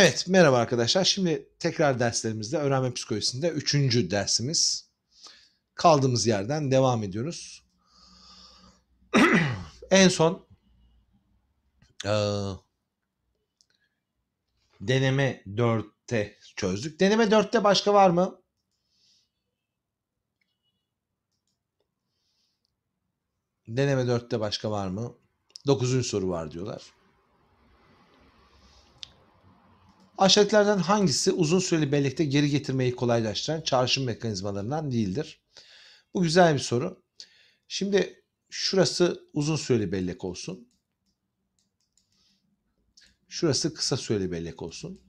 Evet, merhaba arkadaşlar. Şimdi tekrar derslerimizde öğrenme psikolojisinde üçüncü dersimiz. Kaldığımız yerden devam ediyoruz. en son e, deneme 4'te çözdük. Deneme 4'te başka var mı? Deneme 4'te başka var mı? 9. soru var diyorlar. Aşağıdakilerden hangisi uzun süreli bellekte geri getirmeyi kolaylaştıran çağrışım mekanizmalarından değildir? Bu güzel bir soru. Şimdi şurası uzun süreli bellek olsun. Şurası kısa süreli bellek olsun.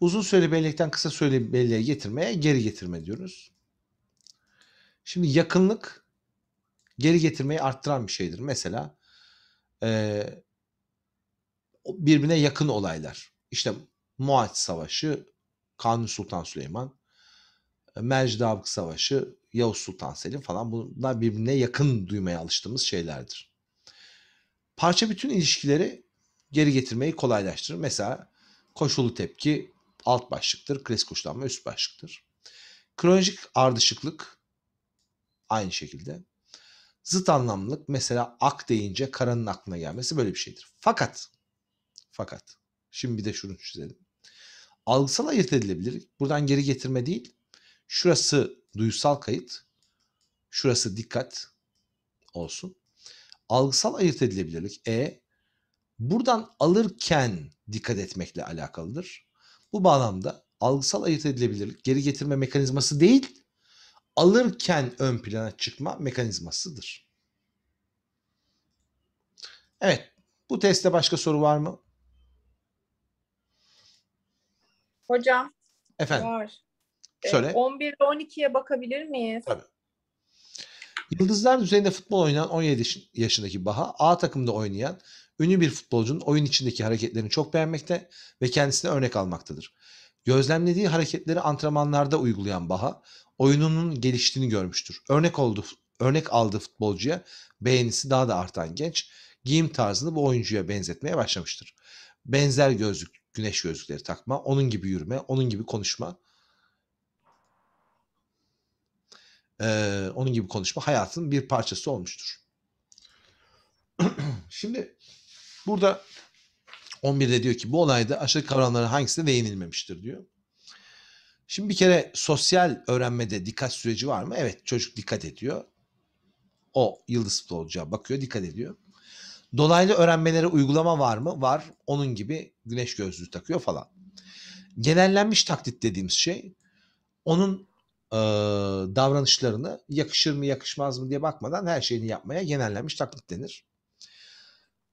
Uzun süreli bellekten kısa süreli belleğe getirmeye geri getirme diyoruz. Şimdi yakınlık geri getirmeyi arttıran bir şeydir. Mesela e, birbirine yakın olaylar. İşte Muaç Savaşı, Kanuni Sultan Süleyman, e, Mecdavık Savaşı, Yavuz Sultan Selim falan bunlar birbirine yakın duymaya alıştığımız şeylerdir. Parça bütün ilişkileri geri getirmeyi kolaylaştırır. Mesela koşullu tepki alt başlıktır, klasik uçlanma üst başlıktır. Kronolojik ardışıklık aynı şekilde. Zıt anlamlık mesela ak deyince karanın aklına gelmesi böyle bir şeydir. Fakat fakat şimdi bir de şunu çizelim. Algısal ayırt edilebilir. Buradan geri getirme değil. Şurası duysal kayıt. Şurası dikkat olsun. Algısal ayırt edilebilirlik E buradan alırken dikkat etmekle alakalıdır. Bu bağlamda algısal ayırt edilebilirlik geri getirme mekanizması değil, alırken ön plana çıkma mekanizmasıdır. Evet, bu testte başka soru var mı? Hocam. Efendim. Var. Ee, Söyle. 11 ile 12'ye bakabilir miyiz? Tabii. Yıldızlar düzeyinde futbol oynayan 17 yaşındaki Baha, A takımda oynayan ünlü bir futbolcunun oyun içindeki hareketlerini çok beğenmekte ve kendisine örnek almaktadır. Gözlemlediği hareketleri antrenmanlarda uygulayan Baha, oyununun geliştiğini görmüştür. Örnek oldu örnek aldığı futbolcuya beğenisi daha da artan genç, giyim tarzını bu oyuncuya benzetmeye başlamıştır. Benzer gözlük Güneş gözlükleri takma, onun gibi yürüme, onun gibi konuşma. Ee, onun gibi konuşma hayatın bir parçası olmuştur. Şimdi burada 11'de diyor ki bu olayda aşırı kavramların hangisine değinilmemiştir diyor. Şimdi bir kere sosyal öğrenmede dikkat süreci var mı? Evet çocuk dikkat ediyor. O yıldız futbolcuya bakıyor dikkat ediyor. Dolaylı öğrenmelere uygulama var mı? Var. Onun gibi güneş gözlüğü takıyor falan. Genellenmiş taklit dediğimiz şey onun e, davranışlarını yakışır mı yakışmaz mı diye bakmadan her şeyini yapmaya genellenmiş taklit denir.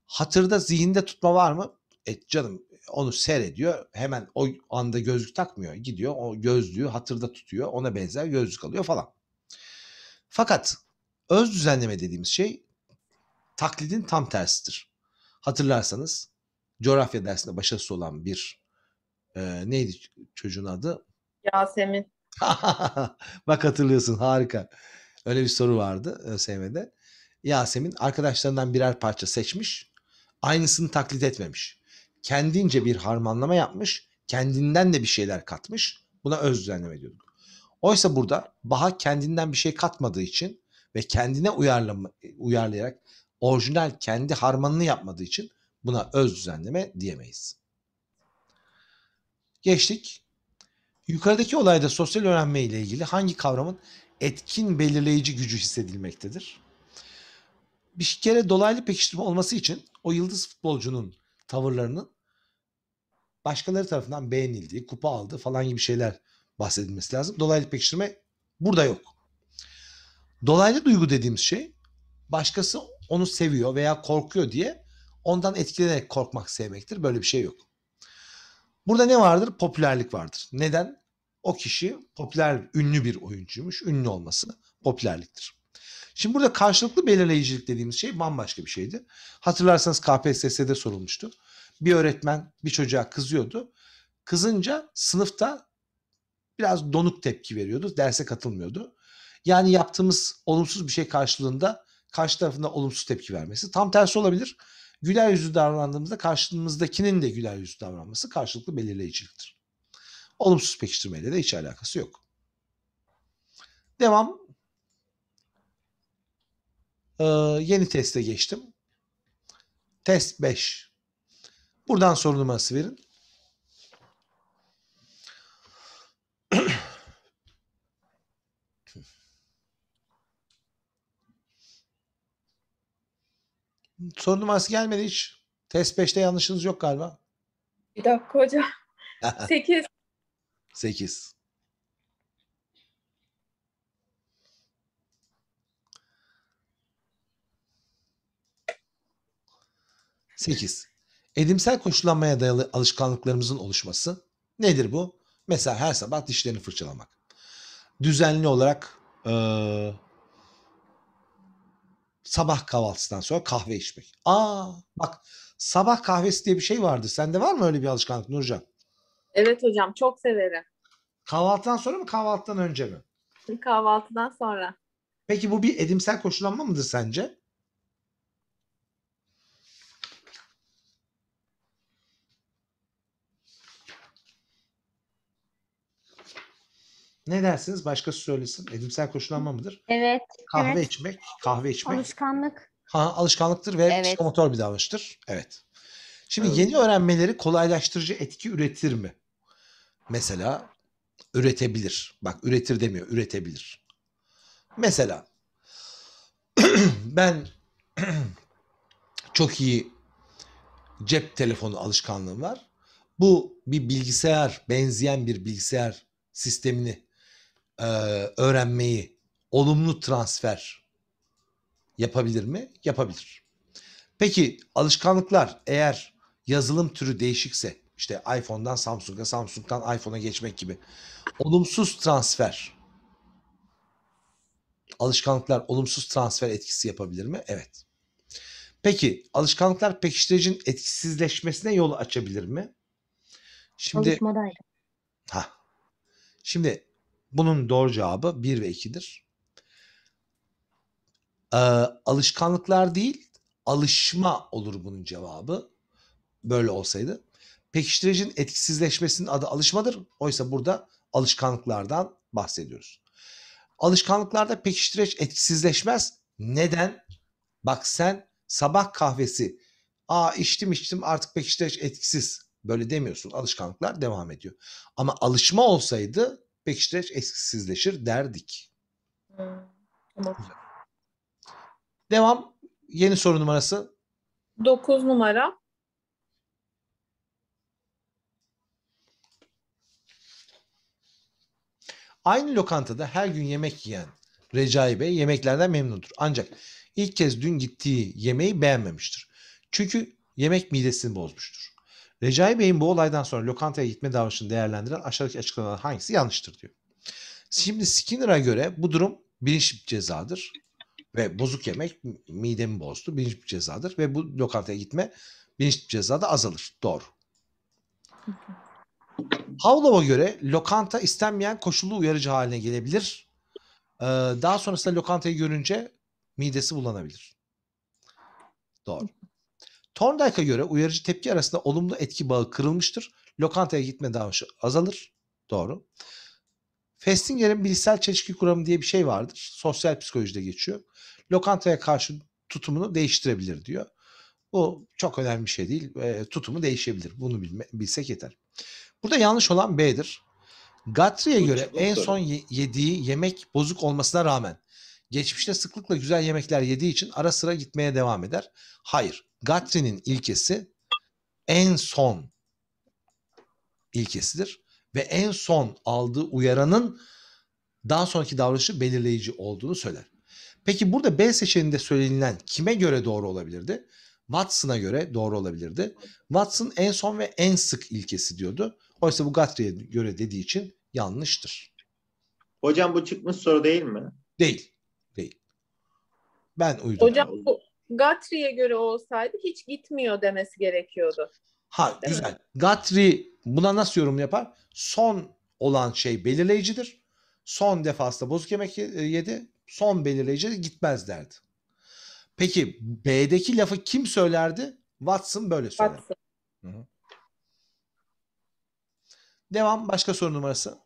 Hatırda zihinde tutma var mı? E canım onu seyrediyor. Hemen o anda gözlük takmıyor. Gidiyor o gözlüğü hatırda tutuyor. Ona benzer gözlük alıyor falan. Fakat öz düzenleme dediğimiz şey taklidin tam tersidir. Hatırlarsanız coğrafya dersinde başarısı olan bir e, neydi çocuğun adı? Yasemin. Bak hatırlıyorsun harika. Öyle bir soru vardı ÖSYM'de. E, Yasemin arkadaşlarından birer parça seçmiş. Aynısını taklit etmemiş. Kendince bir harmanlama yapmış. Kendinden de bir şeyler katmış. Buna öz düzenleme diyorduk. Oysa burada Baha kendinden bir şey katmadığı için ve kendine uyarlama, uyarlayarak orijinal kendi harmanını yapmadığı için buna öz düzenleme diyemeyiz. Geçtik. Yukarıdaki olayda sosyal öğrenme ile ilgili hangi kavramın etkin belirleyici gücü hissedilmektedir? Bir kere dolaylı pekiştirme olması için o yıldız futbolcunun tavırlarının başkaları tarafından beğenildiği, kupa aldığı falan gibi şeyler bahsedilmesi lazım. Dolaylı pekiştirme burada yok. Dolaylı duygu dediğimiz şey başkası onu seviyor veya korkuyor diye ondan etkilenerek korkmak sevmektir. Böyle bir şey yok. Burada ne vardır? Popülerlik vardır. Neden? O kişi popüler, ünlü bir oyuncuymuş. Ünlü olması popülerliktir. Şimdi burada karşılıklı belirleyicilik dediğimiz şey bambaşka bir şeydi. Hatırlarsanız KPSS'de sorulmuştu. Bir öğretmen bir çocuğa kızıyordu. Kızınca sınıfta biraz donuk tepki veriyordu. Derse katılmıyordu. Yani yaptığımız olumsuz bir şey karşılığında karşı tarafında olumsuz tepki vermesi. Tam tersi olabilir. Güler yüzlü davrandığımızda karşımızdakinin de güler yüzlü davranması karşılıklı belirleyiciliktir. Olumsuz pekiştirmeyle de hiç alakası yok. Devam. Ee, yeni teste geçtim. Test 5. Buradan soru numarası verin. soru numarası gelmedi hiç. Test 5'te yanlışınız yok galiba. Bir dakika hocam. 8. 8. Sekiz. Edimsel koşullanmaya dayalı alışkanlıklarımızın oluşması. Nedir bu? Mesela her sabah dişlerini fırçalamak. Düzenli olarak e, sabah kahvaltısından sonra kahve içmek. Aa bak sabah kahvesi diye bir şey vardı. Sende var mı öyle bir alışkanlık Nurcan? Evet hocam çok severim. Kahvaltıdan sonra mı kahvaltıdan önce mi? Kahvaltıdan sonra. Peki bu bir edimsel koşullanma mıdır sence? Ne dersiniz? Başkası söylesin. Edimsel koşullanma mıdır? Evet. Kahve evet. içmek, kahve içmek. Alışkanlık. Ha, alışkanlıktır ve evet. psikomotor bir davranıştır. Evet. Şimdi evet. yeni öğrenmeleri kolaylaştırıcı etki üretir mi? Mesela üretebilir. Bak üretir demiyor, üretebilir. Mesela ben çok iyi cep telefonu alışkanlığım var. Bu bir bilgisayar, benzeyen bir bilgisayar sistemini e, öğrenmeyi, olumlu transfer yapabilir mi? Yapabilir. Peki alışkanlıklar eğer yazılım türü değişikse işte iPhone'dan Samsung'a, Samsung'dan iPhone'a geçmek gibi olumsuz transfer alışkanlıklar olumsuz transfer etkisi yapabilir mi? Evet. Peki alışkanlıklar pekiştiricinin etkisizleşmesine yol açabilir mi? Şimdi ha. Şimdi bunun doğru cevabı 1 ve 2'dir. Ee, alışkanlıklar değil, alışma olur bunun cevabı. Böyle olsaydı. Pekiştiricinin etkisizleşmesinin adı alışmadır. Oysa burada alışkanlıklardan bahsediyoruz. Alışkanlıklarda pekiştireç etkisizleşmez. Neden? Bak sen sabah kahvesi aa içtim içtim artık pekiştireç etkisiz. Böyle demiyorsun. Alışkanlıklar devam ediyor. Ama alışma olsaydı pekiştireç eksisizleşir derdik. Hmm, tamam. Devam. Yeni soru numarası. 9 numara. Aynı lokantada her gün yemek yiyen Recai Bey yemeklerden memnundur. Ancak ilk kez dün gittiği yemeği beğenmemiştir. Çünkü yemek midesini bozmuştur. Recai Bey'in bu olaydan sonra lokantaya gitme davranışını değerlendiren aşağıdaki açıklamalar hangisi yanlıştır diyor. Şimdi Skinner'a göre bu durum bilinçli bir cezadır. Ve bozuk yemek midemi bozdu. Bilinçli bir cezadır. Ve bu lokantaya gitme bilinçli bir cezada azalır. Doğru. Havlov'a göre lokanta istenmeyen koşullu uyarıcı haline gelebilir. Ee, daha sonrasında lokantayı görünce midesi bulanabilir. Doğru. Thorndike'a göre uyarıcı tepki arasında olumlu etki bağı kırılmıştır. Lokantaya gitme davranışı azalır. Doğru. Festinger'in bilişsel çelişki kuramı diye bir şey vardır. Sosyal psikolojide geçiyor. Lokantaya karşı tutumunu değiştirebilir diyor. Bu çok önemli bir şey değil. E, tutumu değişebilir. Bunu bilme, bilsek yeter. Burada yanlış olan B'dir. Guthrie'ye göre çok en son yediği yemek bozuk olmasına rağmen geçmişte sıklıkla güzel yemekler yediği için ara sıra gitmeye devam eder. Hayır. Guthrie'nin ilkesi en son ilkesidir ve en son aldığı uyaranın daha sonraki davranışı belirleyici olduğunu söyler. Peki burada B seçeneğinde söylenilen kime göre doğru olabilirdi? Watson'a göre doğru olabilirdi. Watson en son ve en sık ilkesi diyordu. Oysa bu Guthrie'ye göre dediği için yanlıştır. Hocam bu çıkmış soru değil mi? Değil. Değil. Ben uydum. Hocam bu Guthrie'ye göre olsaydı hiç gitmiyor demesi gerekiyordu. Ha Değil güzel. Mi? buna nasıl yorum yapar? Son olan şey belirleyicidir. Son defasında bozuk yemek e, yedi. Son belirleyici gitmez derdi. Peki B'deki lafı kim söylerdi? Watson böyle söyler. Watson. Hı-hı. Devam başka soru numarası.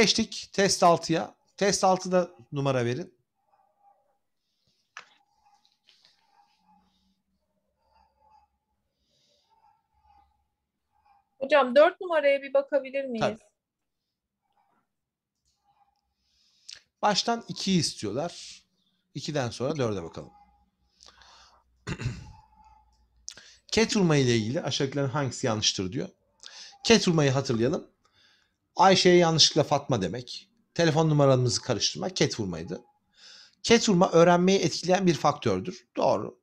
Geçtik test 6'ya. Test 6'da numara verin. Hocam 4 numaraya bir bakabilir miyiz? Tabii. Baştan 2'yi istiyorlar. 2'den sonra 4'e bakalım. Keturma ile ilgili aşağıdakilerin hangisi yanlıştır diyor. Keturmayı hatırlayalım. Ayşe'ye yanlışlıkla Fatma demek. Telefon numaramızı karıştırmak ket vurmaydı. Ket vurma öğrenmeyi etkileyen bir faktördür. Doğru.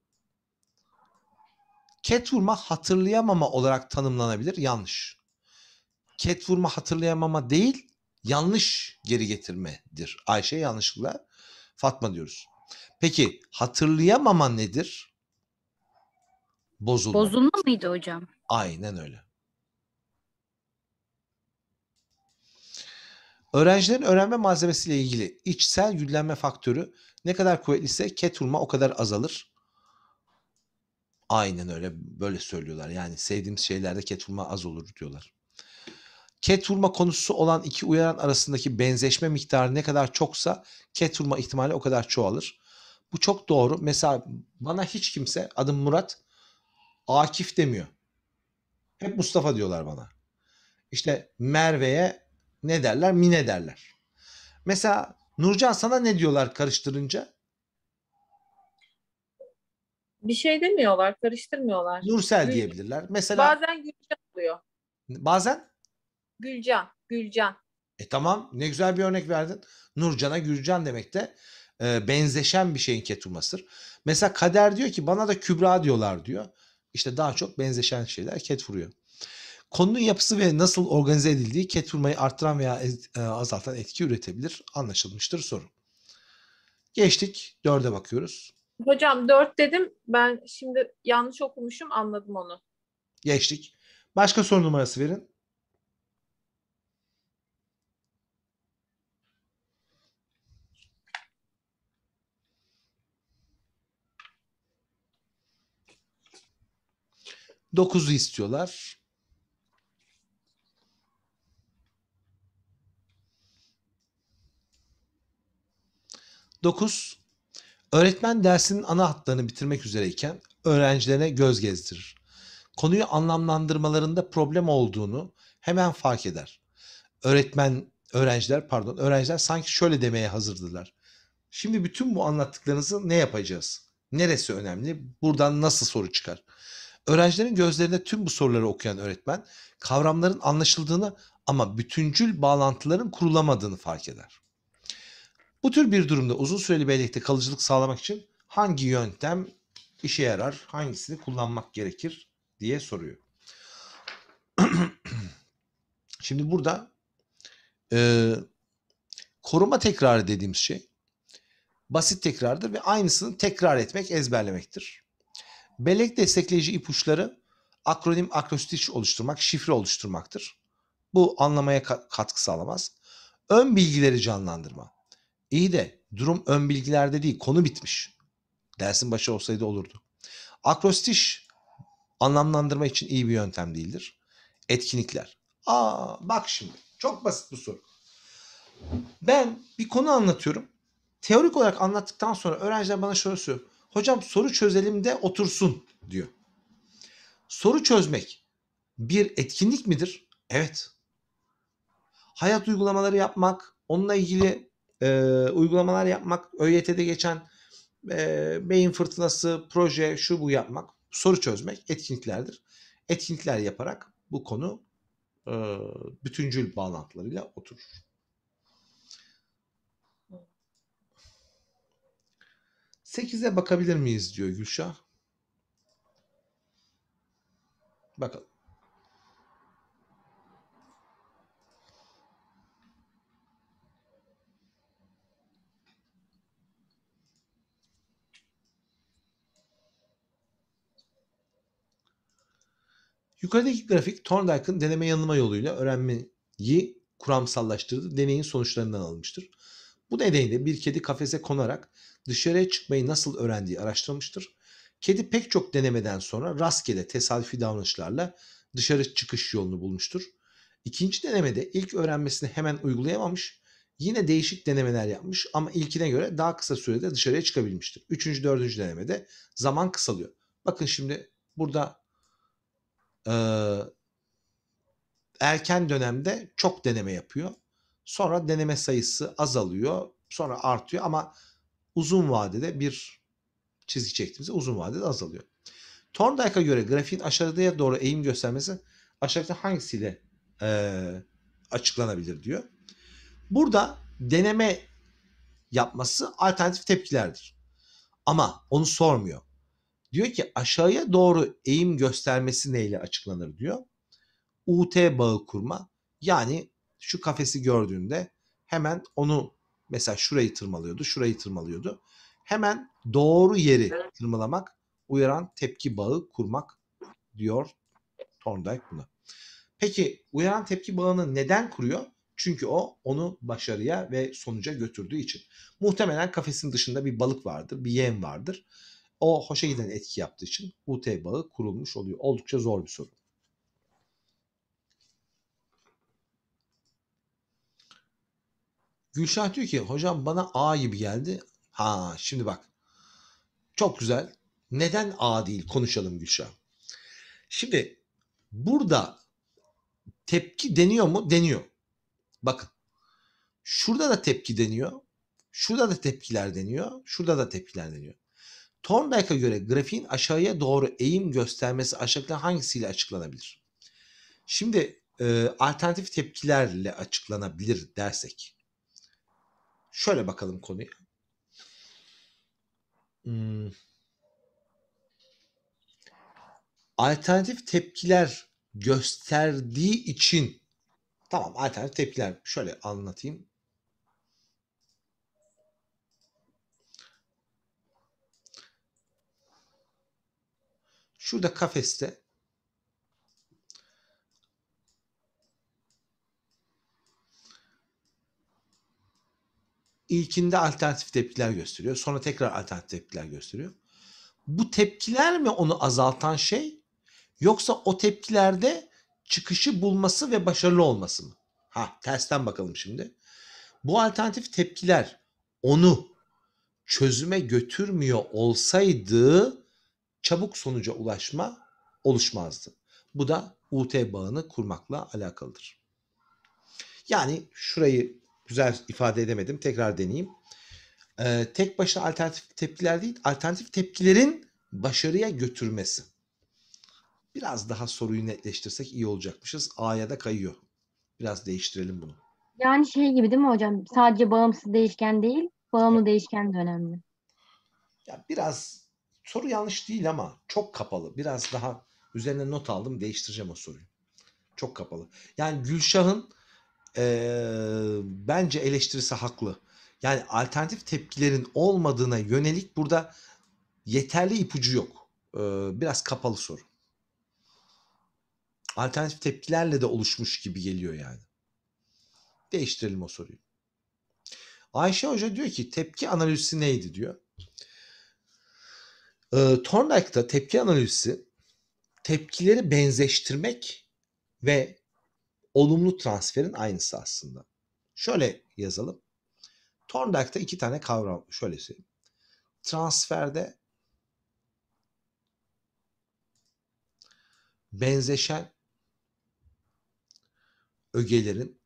Ket vurma hatırlayamama olarak tanımlanabilir. Yanlış. Ket vurma hatırlayamama değil, yanlış geri getirmedir. Ayşe yanlışlıkla Fatma diyoruz. Peki hatırlayamama nedir? Bozulma. Bozulma mıydı hocam? Aynen öyle. Öğrencilerin öğrenme malzemesiyle ilgili içsel yüklenme faktörü ne kadar kuvvetliyse ket hurma o kadar azalır. Aynen öyle böyle söylüyorlar. Yani sevdiğimiz şeylerde ket hurma az olur diyorlar. Ket hurma konusu olan iki uyaran arasındaki benzeşme miktarı ne kadar çoksa ket hurma ihtimali o kadar çoğalır. Bu çok doğru. Mesela bana hiç kimse adım Murat Akif demiyor. Hep Mustafa diyorlar bana. İşte Merve'ye ne derler? Mine derler. Mesela Nurcan sana ne diyorlar karıştırınca? Bir şey demiyorlar, karıştırmıyorlar. Nursel diyebilirler. Mesela Bazen Gülcan oluyor. bazen Gülcan, Gülcan. E tamam ne güzel bir örnek verdin. Nurcan'a Gülcan demek de e, benzeşen bir şeyin ketumasır. Mesela Kader diyor ki bana da Kübra diyorlar diyor. İşte daha çok benzeşen şeyler ket vuruyor. Konunun yapısı ve nasıl organize edildiği ket vurmayı arttıran veya e, azaltan etki üretebilir. Anlaşılmıştır soru. Geçtik. Dörde bakıyoruz. Hocam dört dedim. Ben şimdi yanlış okumuşum anladım onu. Geçtik. Başka soru numarası verin. Dokuzu istiyorlar. 9. Öğretmen dersinin ana hatlarını bitirmek üzereyken öğrencilerine göz gezdirir. Konuyu anlamlandırmalarında problem olduğunu hemen fark eder. Öğretmen öğrenciler pardon öğrenciler sanki şöyle demeye hazırdılar. Şimdi bütün bu anlattıklarınızı ne yapacağız? Neresi önemli? Buradan nasıl soru çıkar? Öğrencilerin gözlerinde tüm bu soruları okuyan öğretmen kavramların anlaşıldığını ama bütüncül bağlantıların kurulamadığını fark eder. Bu tür bir durumda uzun süreli bellekte kalıcılık sağlamak için hangi yöntem işe yarar, hangisini kullanmak gerekir diye soruyor. Şimdi burada e, koruma tekrarı dediğimiz şey basit tekrardır ve aynısını tekrar etmek, ezberlemektir. Bellek destekleyici ipuçları akronim akrostiş oluşturmak, şifre oluşturmaktır. Bu anlamaya katkı sağlamaz. Ön bilgileri canlandırma. İyi de durum ön bilgilerde değil konu bitmiş. Dersin başı olsaydı olurdu. Akrostiş anlamlandırma için iyi bir yöntem değildir. Etkinlikler. Aa bak şimdi çok basit bu soru. Ben bir konu anlatıyorum. Teorik olarak anlattıktan sonra öğrenciler bana şöyle soruyor: Hocam soru çözelim de otursun diyor. Soru çözmek bir etkinlik midir? Evet. Hayat uygulamaları yapmak, onunla ilgili e, uygulamalar yapmak, ÖYT'de geçen e, beyin fırtınası, proje, şu bu yapmak, soru çözmek etkinliklerdir. Etkinlikler yaparak bu konu e, bütüncül bağlantılarıyla oturur. Sekize bakabilir miyiz diyor Gülşah. Bakalım. Yukarıdaki grafik Thorndike'ın deneme yanılma yoluyla öğrenmeyi kuramsallaştırdığı deneyin sonuçlarından alınmıştır. Bu nedenle bir kedi kafese konarak dışarıya çıkmayı nasıl öğrendiği araştırılmıştır. Kedi pek çok denemeden sonra rastgele tesadüfi davranışlarla dışarı çıkış yolunu bulmuştur. İkinci denemede ilk öğrenmesini hemen uygulayamamış, yine değişik denemeler yapmış ama ilkine göre daha kısa sürede dışarıya çıkabilmiştir. Üçüncü, dördüncü denemede zaman kısalıyor. Bakın şimdi burada e, erken dönemde çok deneme yapıyor. Sonra deneme sayısı azalıyor. Sonra artıyor ama uzun vadede bir çizgi çektiğimizde uzun vadede azalıyor. Thorndike'a göre grafiğin aşağıya doğru eğim göstermesi aşağıda hangisiyle e, açıklanabilir diyor. Burada deneme yapması alternatif tepkilerdir. Ama onu sormuyor. Diyor ki aşağıya doğru eğim göstermesi neyle açıklanır diyor. UT bağı kurma. Yani şu kafesi gördüğünde hemen onu mesela şurayı tırmalıyordu, şurayı tırmalıyordu. Hemen doğru yeri tırmalamak, uyaran tepki bağı kurmak diyor Thorndike buna. Peki uyaran tepki bağını neden kuruyor? Çünkü o onu başarıya ve sonuca götürdüğü için. Muhtemelen kafesin dışında bir balık vardır, bir yem vardır o hoşa giden etki yaptığı için UT bağı kurulmuş oluyor. Oldukça zor bir soru. Gülşah diyor ki hocam bana A gibi geldi. Ha şimdi bak. Çok güzel. Neden A değil konuşalım Gülşah. Şimdi burada tepki deniyor mu? Deniyor. Bakın. Şurada da tepki deniyor. Şurada da tepkiler deniyor. Şurada da tepkiler deniyor. Thorndike'a göre grafiğin aşağıya doğru eğim göstermesi aşağıda hangisiyle açıklanabilir? Şimdi e, alternatif tepkilerle açıklanabilir dersek. Şöyle bakalım konuya. Hmm. Alternatif tepkiler gösterdiği için tamam alternatif tepkiler şöyle anlatayım. Şurada kafeste ilkinde alternatif tepkiler gösteriyor. Sonra tekrar alternatif tepkiler gösteriyor. Bu tepkiler mi onu azaltan şey? Yoksa o tepkilerde çıkışı bulması ve başarılı olması mı? Ha tersten bakalım şimdi. Bu alternatif tepkiler onu çözüme götürmüyor olsaydı çabuk sonuca ulaşma oluşmazdı. Bu da UT bağını kurmakla alakalıdır. Yani şurayı güzel ifade edemedim. Tekrar deneyeyim. Ee, tek başına alternatif tepkiler değil, alternatif tepkilerin başarıya götürmesi. Biraz daha soruyu netleştirsek iyi olacakmışız. A'ya da kayıyor. Biraz değiştirelim bunu. Yani şey gibi değil mi hocam? Sadece bağımsız değişken değil, bağımlı evet. değişken de önemli. Ya biraz Soru yanlış değil ama çok kapalı. Biraz daha üzerine not aldım değiştireceğim o soruyu. Çok kapalı. Yani Gülşah'ın ee, bence eleştirisi haklı. Yani alternatif tepkilerin olmadığına yönelik burada yeterli ipucu yok. Ee, biraz kapalı soru. Alternatif tepkilerle de oluşmuş gibi geliyor yani. Değiştirelim o soruyu. Ayşe Hoca diyor ki tepki analizi neydi diyor. E, ee, Thorndike'da tepki analizi tepkileri benzeştirmek ve olumlu transferin aynısı aslında. Şöyle yazalım. Thorndike'da iki tane kavram şöyle söyleyeyim. Transferde benzeşen ögelerin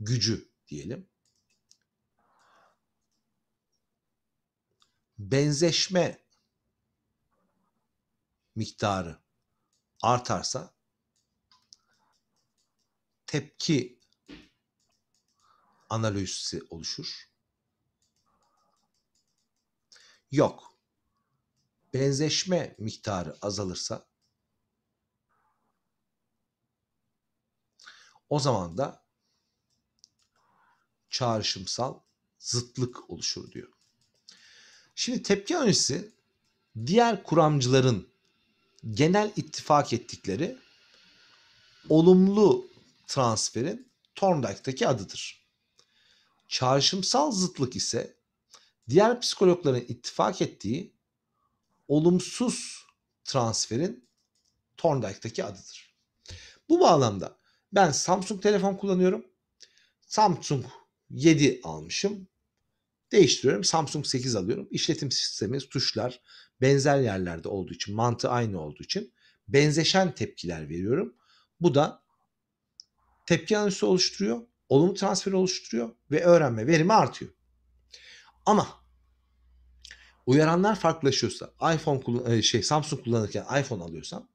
gücü diyelim. benzeşme miktarı artarsa tepki analojisi oluşur. Yok. Benzeşme miktarı azalırsa o zaman da çağrışımsal zıtlık oluşur diyor. Şimdi tepki öncesi diğer kuramcıların genel ittifak ettikleri olumlu transferin Thorndike'daki adıdır. Çağrışımsal zıtlık ise diğer psikologların ittifak ettiği olumsuz transferin Thorndike'daki adıdır. Bu bağlamda ben Samsung telefon kullanıyorum. Samsung 7 almışım. Değiştiriyorum. Samsung 8 alıyorum. İşletim sistemi, tuşlar benzer yerlerde olduğu için, mantığı aynı olduğu için benzeşen tepkiler veriyorum. Bu da tepki analizi oluşturuyor, olumlu transfer oluşturuyor ve öğrenme verimi artıyor. Ama uyaranlar farklılaşıyorsa, iPhone e, şey Samsung kullanırken iPhone alıyorsam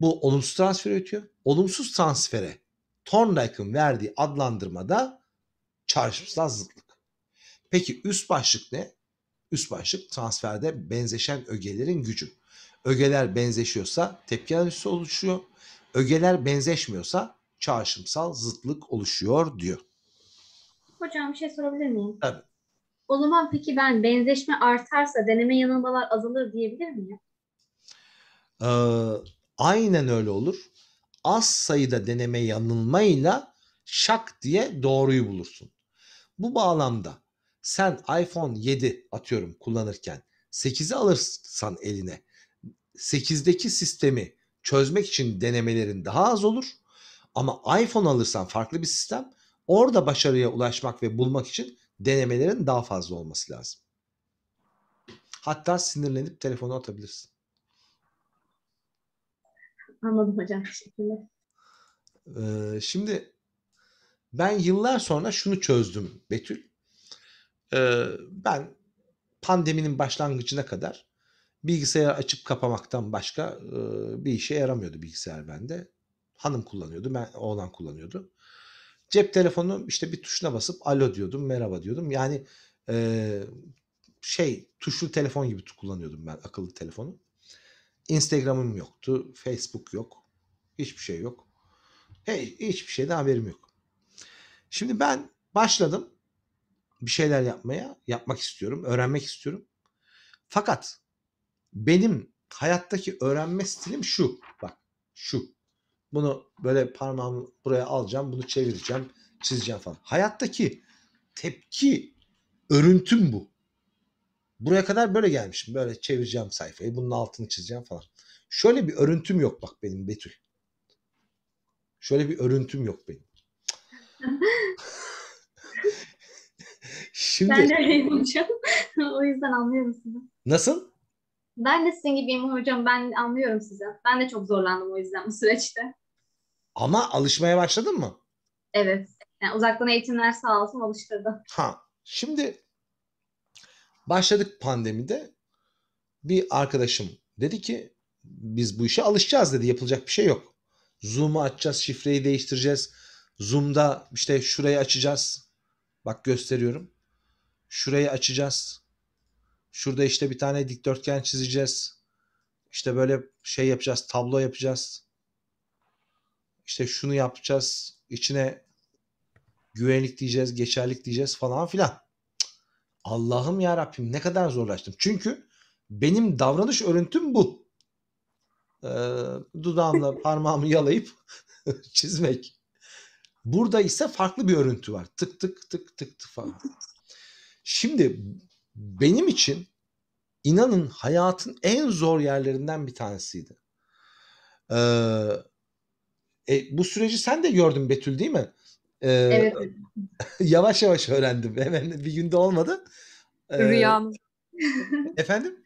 bu olumsuz transfer ötüyor. Olumsuz transfere Thorndike'ın verdiği adlandırmada çarşısızlık. Peki üst başlık ne? Üst başlık transferde benzeşen ögelerin gücü. Ögeler benzeşiyorsa tepki analizi oluşuyor. Ögeler benzeşmiyorsa çağrışımsal zıtlık oluşuyor diyor. Hocam bir şey sorabilir miyim? Tabii. O zaman peki ben benzeşme artarsa deneme yanılmalar azalır diyebilir miyim? Ee, aynen öyle olur. Az sayıda deneme yanılmayla şak diye doğruyu bulursun. Bu bağlamda sen iPhone 7 atıyorum kullanırken 8'i alırsan eline 8'deki sistemi çözmek için denemelerin daha az olur. Ama iPhone alırsan farklı bir sistem orada başarıya ulaşmak ve bulmak için denemelerin daha fazla olması lazım. Hatta sinirlenip telefonu atabilirsin. Anladım hocam. Teşekkürler. Ee, şimdi ben yıllar sonra şunu çözdüm Betül e, ben pandeminin başlangıcına kadar bilgisayar açıp kapamaktan başka e, bir işe yaramıyordu bilgisayar bende. Hanım kullanıyordu, ben oğlan kullanıyordu. Cep telefonu işte bir tuşuna basıp alo diyordum, merhaba diyordum. Yani e, şey tuşlu telefon gibi kullanıyordum ben akıllı telefonu. Instagram'ım yoktu, Facebook yok, hiçbir şey yok. Hey, hiçbir şeyden haberim yok. Şimdi ben başladım bir şeyler yapmaya, yapmak istiyorum, öğrenmek istiyorum. Fakat benim hayattaki öğrenme stilim şu. Bak şu. Bunu böyle parmağımı buraya alacağım, bunu çevireceğim, çizeceğim falan. Hayattaki tepki örüntüm bu. Buraya kadar böyle gelmişim. Böyle çevireceğim sayfayı, bunun altını çizeceğim falan. Şöyle bir örüntüm yok bak benim Betül. Şöyle bir örüntüm yok benim. Şimdi, ben de öyleyim hocam. o yüzden anlıyorum sizi. Nasıl? Ben de sizin gibiyim hocam. Ben anlıyorum sizi. Ben de çok zorlandım o yüzden bu süreçte. Ama alışmaya başladın mı? Evet. Yani uzaktan eğitimler sağ olsun alıştırdı. Ha. Şimdi başladık pandemide. Bir arkadaşım dedi ki biz bu işe alışacağız dedi. Yapılacak bir şey yok. Zoom'u açacağız, şifreyi değiştireceğiz. Zoom'da işte şurayı açacağız. Bak gösteriyorum. Şurayı açacağız. Şurada işte bir tane dikdörtgen çizeceğiz. İşte böyle şey yapacağız, tablo yapacağız. İşte şunu yapacağız. İçine güvenlik diyeceğiz, geçerlik diyeceğiz falan filan. Allah'ım ya Rabbim ne kadar zorlaştım. Çünkü benim davranış örüntüm bu. Ee, dudağımla parmağımı yalayıp çizmek. Burada ise farklı bir örüntü var. Tık tık tık tık tık falan. Şimdi benim için inanın hayatın en zor yerlerinden bir tanesiydi. Ee, e, bu süreci sen de gördün Betül değil mi? Ee, evet. yavaş yavaş öğrendim. Hemen bir günde olmadı. Ee, Rüyam. Efendim?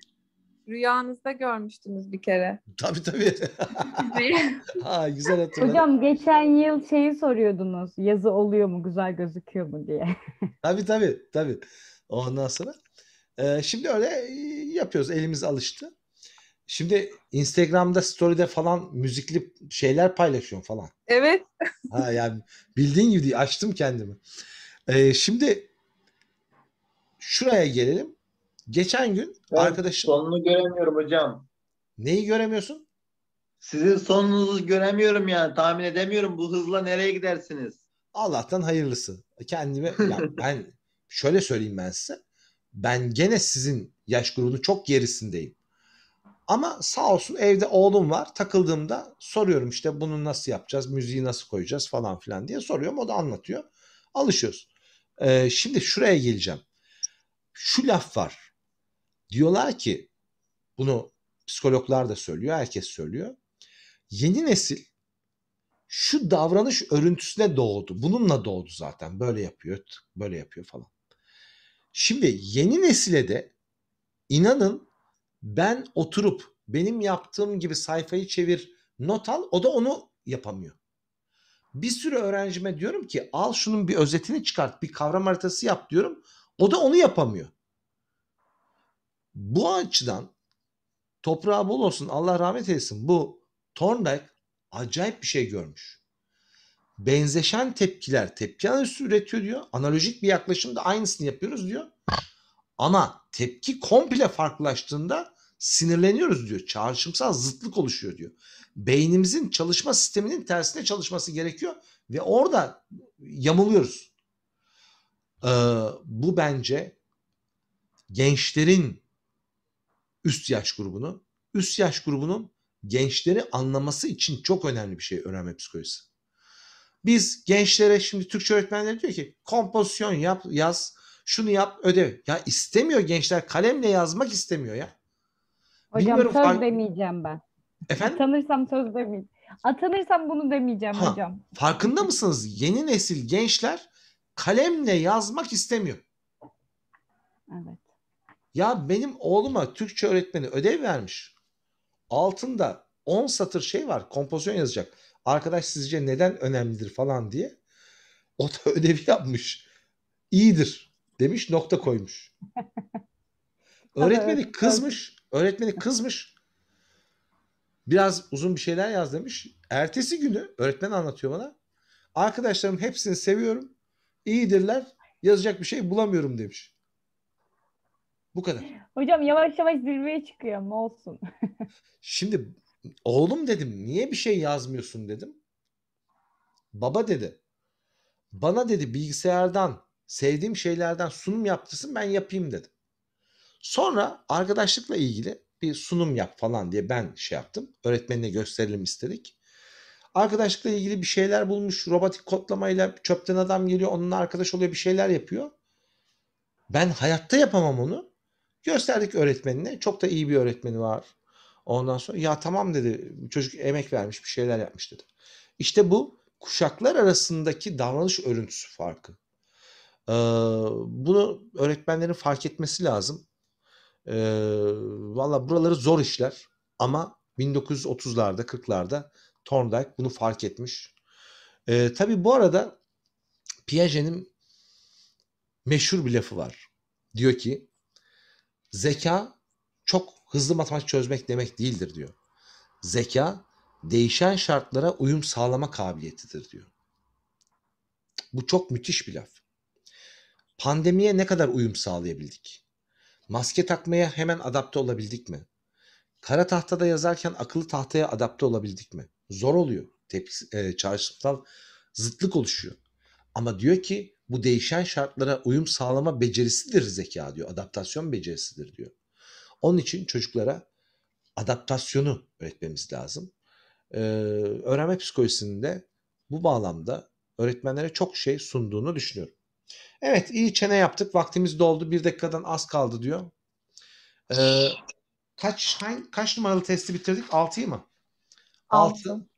Rüyanızda görmüştünüz bir kere. Tabii tabii. ha, güzel hatırladım. Hocam geçen yıl şeyi soruyordunuz. Yazı oluyor mu, güzel gözüküyor mu diye. tabii tabii. tabii. Ondan sonra. Ee, şimdi öyle e, yapıyoruz. Elimiz alıştı. Şimdi Instagram'da story'de falan müzikli şeyler paylaşıyorum falan. Evet. ha yani bildiğin gibi açtım kendimi. Ee, şimdi şuraya gelelim. Geçen gün ben arkadaşım... Sonunu göremiyorum hocam. Neyi göremiyorsun? Sizin sonunuzu göremiyorum yani. Tahmin edemiyorum bu hızla nereye gidersiniz? Allah'tan hayırlısı. Kendime ya ben şöyle söyleyeyim ben size. Ben gene sizin yaş grubunun çok gerisindeyim. Ama sağ olsun evde oğlum var. Takıldığımda soruyorum işte bunu nasıl yapacağız, müziği nasıl koyacağız falan filan diye soruyorum. O da anlatıyor. Alışıyoruz. Ee, şimdi şuraya geleceğim. Şu laf var. Diyorlar ki bunu psikologlar da söylüyor, herkes söylüyor. Yeni nesil şu davranış örüntüsüne doğdu. Bununla doğdu zaten. Böyle yapıyor, böyle yapıyor falan. Şimdi yeni nesile de inanın ben oturup benim yaptığım gibi sayfayı çevir, not al. O da onu yapamıyor. Bir sürü öğrencime diyorum ki al şunun bir özetini çıkart, bir kavram haritası yap diyorum. O da onu yapamıyor bu açıdan toprağı bol olsun Allah rahmet eylesin bu Thorndike acayip bir şey görmüş. Benzeşen tepkiler tepki analizi üretiyor diyor. Analojik bir yaklaşımda aynısını yapıyoruz diyor. Ama tepki komple farklılaştığında sinirleniyoruz diyor. Çağrışımsal zıtlık oluşuyor diyor. Beynimizin çalışma sisteminin tersine çalışması gerekiyor ve orada yamuluyoruz. Ee, bu bence gençlerin üst yaş grubunu. Üst yaş grubunun gençleri anlaması için çok önemli bir şey öğrenme psikolojisi. Biz gençlere şimdi Türkçe öğretmenler diyor ki kompozisyon yap, yaz, şunu yap, ödev. Ya istemiyor gençler kalemle yazmak istemiyor ya. Hocam Bilmiyorum, söz fark... demeyeceğim ben. Efendim? Atanırsam söz demeyeceğim. Atanırsam bunu demeyeceğim ha, hocam. Farkında mısınız? Yeni nesil gençler kalemle yazmak istemiyor. Ya benim oğluma Türkçe öğretmeni ödev vermiş. Altında 10 satır şey var. Kompozisyon yazacak. Arkadaş sizce neden önemlidir falan diye. O da ödevi yapmış. İyidir demiş nokta koymuş. öğretmeni kızmış. Öğretmeni kızmış. Biraz uzun bir şeyler yaz demiş. Ertesi günü öğretmen anlatıyor bana. Arkadaşlarım hepsini seviyorum. İyidirler. Yazacak bir şey bulamıyorum demiş. Bu kadar. Hocam yavaş yavaş zirveye çıkıyor ama olsun. Şimdi oğlum dedim niye bir şey yazmıyorsun dedim. Baba dedi. Bana dedi bilgisayardan sevdiğim şeylerden sunum yaptırsın ben yapayım dedim. Sonra arkadaşlıkla ilgili bir sunum yap falan diye ben şey yaptım. Öğretmenine gösterelim istedik. Arkadaşlıkla ilgili bir şeyler bulmuş. Robotik kodlamayla çöpten adam geliyor. Onunla arkadaş oluyor bir şeyler yapıyor. Ben hayatta yapamam onu. Gösterdik öğretmenine. Çok da iyi bir öğretmeni var. Ondan sonra ya tamam dedi çocuk emek vermiş bir şeyler yapmış dedi. İşte bu kuşaklar arasındaki davranış örüntüsü farkı. Ee, bunu öğretmenlerin fark etmesi lazım. Ee, Valla buraları zor işler ama 1930'larda 40'larda Thorndike bunu fark etmiş. Ee, Tabi bu arada Piaget'in meşhur bir lafı var. Diyor ki Zeka çok hızlı matematik çözmek demek değildir diyor. Zeka değişen şartlara uyum sağlama kabiliyetidir diyor. Bu çok müthiş bir laf. Pandemiye ne kadar uyum sağlayabildik? Maske takmaya hemen adapte olabildik mi? Kara tahtada yazarken akıllı tahtaya adapte olabildik mi? Zor oluyor. Tepki, e, çağrışımsal zıtlık oluşuyor. Ama diyor ki bu değişen şartlara uyum sağlama becerisidir zeka diyor. Adaptasyon becerisidir diyor. Onun için çocuklara adaptasyonu öğretmemiz lazım. Ee, öğrenme psikolojisinde bu bağlamda öğretmenlere çok şey sunduğunu düşünüyorum. Evet iyi çene yaptık. Vaktimiz doldu. Bir dakikadan az kaldı diyor. Ee, kaç hangi, kaç numaralı testi bitirdik? 6'yı mı? altı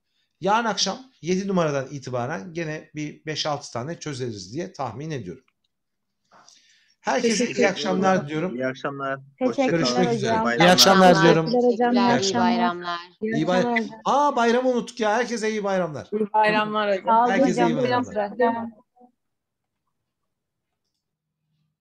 Yarın akşam 7 numaradan itibaren gene bir 5-6 tane çözeriz diye tahmin ediyorum. Herkese iyi akşamlar diyorum. İyi akşamlar. Teşekkürler Görüşmek hocam. üzere. Bayramlar. İyi akşamlar diyorum. Hocam, iyi, akşamlar. iyi bayramlar. İyi bayramlar. Aa bayramı unuttuk ya. Herkese iyi bayramlar. İyi bayramlar hocam. Herkese iyi bayramlar.